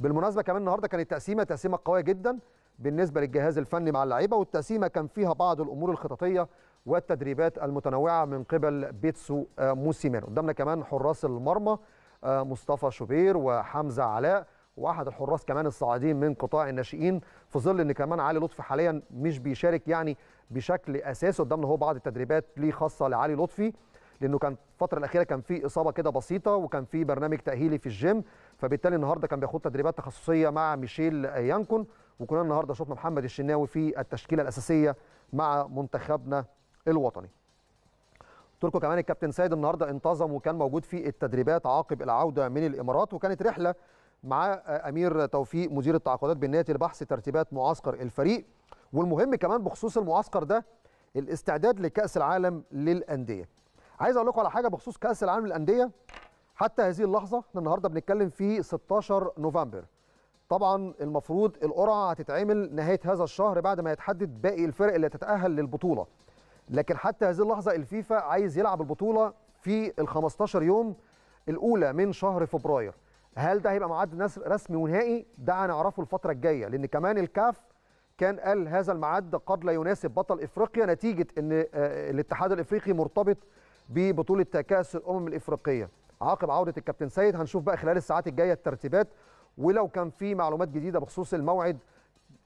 بالمناسبه كمان النهارده كانت تقسيمه تقسيمه قويه جدا بالنسبه للجهاز الفني مع اللعيبه والتقسيمه كان فيها بعض الامور الخططيه والتدريبات المتنوعه من قبل بيتسو آه، موسيمان قدامنا كمان حراس المرمى آه، مصطفى شوبير وحمزه علاء واحد الحراس كمان الصاعدين من قطاع الناشئين في ظل ان كمان علي لطفي حاليا مش بيشارك يعني بشكل اساسي قدامنا هو بعض التدريبات ليه خاصه لعلي لطفي لانه كان الفتره الاخيره كان في اصابه كده بسيطه وكان في برنامج تاهيلي في الجيم فبالتالي النهارده كان بياخد تدريبات تخصصيه مع ميشيل يانكون وكنا النهارده شفنا محمد الشناوي في التشكيله الاساسيه مع منتخبنا الوطني تركو كمان الكابتن سيد النهارده انتظم وكان موجود في التدريبات عقب العوده من الامارات وكانت رحله مع امير توفيق مدير التعاقدات بالنادي لبحث ترتيبات معسكر الفريق والمهم كمان بخصوص المعسكر ده الاستعداد لكاس العالم للانديه عايز اقول لكم على حاجه بخصوص كاس العالم للانديه حتى هذه اللحظه احنا النهارده بنتكلم في 16 نوفمبر طبعا المفروض القرعه هتتعمل نهايه هذا الشهر بعد ما يتحدد باقي الفرق اللي هتتاهل للبطوله لكن حتى هذه اللحظه الفيفا عايز يلعب البطوله في ال 15 يوم الاولى من شهر فبراير هل ده هيبقى معاد رسمي ونهائي ده هنعرفه الفتره الجايه لان كمان الكاف كان قال هذا المعد قد لا يناسب بطل افريقيا نتيجه ان آه، الاتحاد الافريقي مرتبط ببطوله كاس الامم الافريقيه عقب عوده الكابتن سيد هنشوف بقى خلال الساعات الجايه الترتيبات ولو كان في معلومات جديده بخصوص الموعد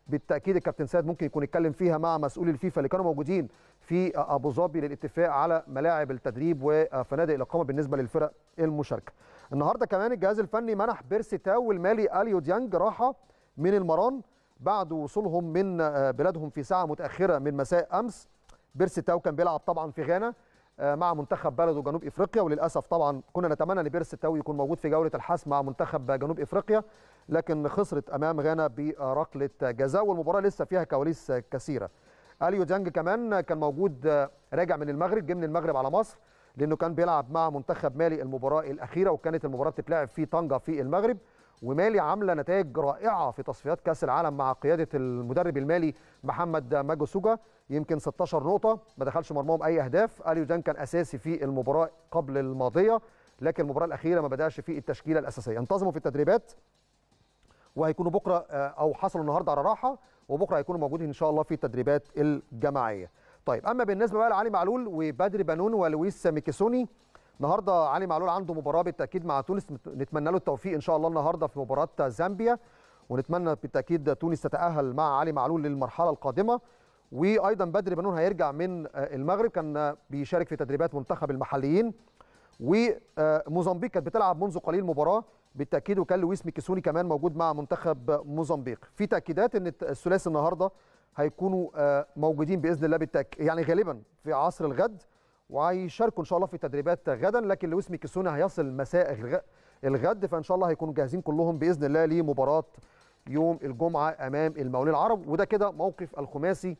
بالتاكيد الكابتن سيد ممكن يكون يتكلم فيها مع مسؤولي الفيفا اللي كانوا موجودين في ابو ظبي للاتفاق على ملاعب التدريب وفنادق الاقامه بالنسبه للفرق المشاركه. النهارده كمان الجهاز الفني منح بيرسي تاو والمالي اليو ديانج راحه من المران بعد وصولهم من بلادهم في ساعه متاخره من مساء امس بيرسي تاو كان بيلعب طبعا في غانا آه، مع منتخب بلده جنوب افريقيا وللاسف طبعا كنا نتمنى ان بيرس التاوي يكون موجود في جوله الحسم مع منتخب جنوب افريقيا لكن خسرت امام غانا بركله جزاء والمباراه لسه فيها كواليس كثيره اليو ديانج كمان كان موجود آه، راجع من المغرب جه من المغرب على مصر لانه كان بيلعب مع منتخب مالي المباراه الاخيره وكانت المباراه بتتلعب في طنجه في المغرب ومالي عامله نتائج رائعه في تصفيات كاس العالم مع قياده المدرب المالي محمد ماجو سوجا يمكن 16 نقطه ما دخلش مرماهم اي اهداف اليو جان كان اساسي في المباراه قبل الماضيه لكن المباراه الاخيره ما بداش في التشكيله الاساسيه انتظموا في التدريبات وهيكونوا بكره آه، او حصلوا النهارده على راحه وبكره هيكونوا موجودين ان شاء الله في التدريبات الجماعيه طيب اما بالنسبه بقى لعلي معلول وبدر بنون ولويس ميكيسوني النهارده علي معلول عنده مباراه بالتاكيد مع تونس نتمنى له التوفيق ان شاء الله النهارده في مباراه زامبيا ونتمنى بالتاكيد تونس تتاهل مع علي معلول للمرحله القادمه وايضا بدر بنون هيرجع من آه، المغرب كان بيشارك في تدريبات منتخب المحليين وموزمبيق كانت بتلعب منذ قليل مباراه بالتاكيد وكان لويس ميكيسوني كمان موجود مع منتخب موزمبيق في تاكيدات ان الثلاثي النهارده هيكونوا آه، موجودين باذن الله بالتاكيد يعني غالبا في عصر الغد وهيشاركوا ان شاء الله في التدريبات غدا لكن لويس ميكيسونا هيصل مساء الغد فان شاء الله هيكونوا جاهزين كلهم باذن الله لمباراه يوم الجمعه امام المقاولين العرب وده كده موقف الخماسي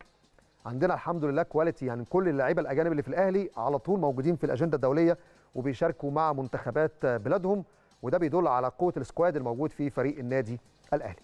عندنا الحمد لله كواليتي يعني كل اللعيبه الاجانب اللي في الاهلي على طول موجودين في الاجنده الدوليه وبيشاركوا مع منتخبات بلادهم وده بيدل على قوه السكواد الموجود في فريق النادي الاهلي